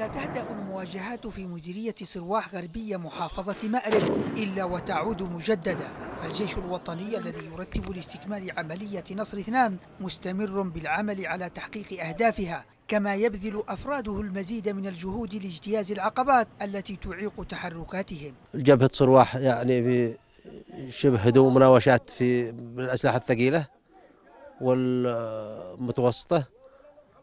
لا تهدأ المواجهات في مديرية سرواح غربية محافظة مأرب إلا وتعود مجددة فالجيش الوطني الذي يرتب لاستكمال عملية نصر اثنان مستمر بالعمل على تحقيق أهدافها كما يبذل أفراده المزيد من الجهود لاجتياز العقبات التي تعيق تحركاتهم جبهة سرواح يعني بشبه هدوء مناوشات في الأسلحة الثقيلة والمتوسطة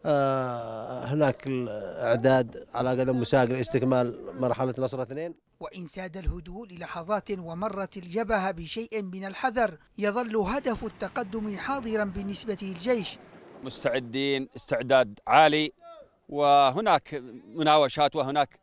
آه، هناك الاعداد على قدم مساق لاستكمال مرحله نصر اثنين وان ساد الهدوء للحظات ومرت الجبهه بشيء من الحذر يظل هدف التقدم حاضرا بالنسبه للجيش مستعدين استعداد عالي وهناك مناوشات وهناك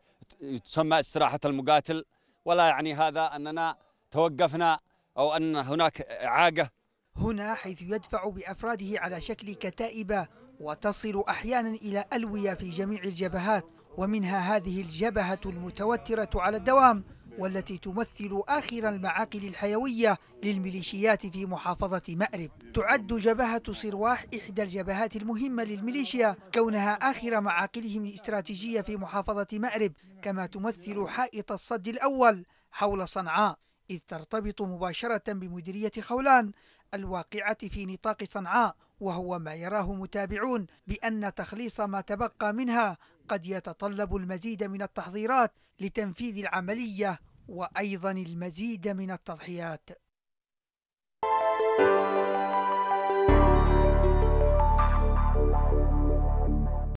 تسمى استراحه المقاتل ولا يعني هذا اننا توقفنا او ان هناك اعاقه هنا حيث يدفع بأفراده على شكل كتائب وتصل أحيانا إلى ألوية في جميع الجبهات ومنها هذه الجبهة المتوترة على الدوام والتي تمثل آخر المعاقل الحيوية للميليشيات في محافظة مأرب تعد جبهة صرواح إحدى الجبهات المهمة للميليشيا كونها آخر معاقلهم الاستراتيجية في محافظة مأرب كما تمثل حائط الصد الأول حول صنعاء إذ ترتبط مباشرة بمديرية خولان الواقعة في نطاق صنعاء وهو ما يراه متابعون بأن تخليص ما تبقى منها قد يتطلب المزيد من التحضيرات لتنفيذ العملية وأيضا المزيد من التضحيات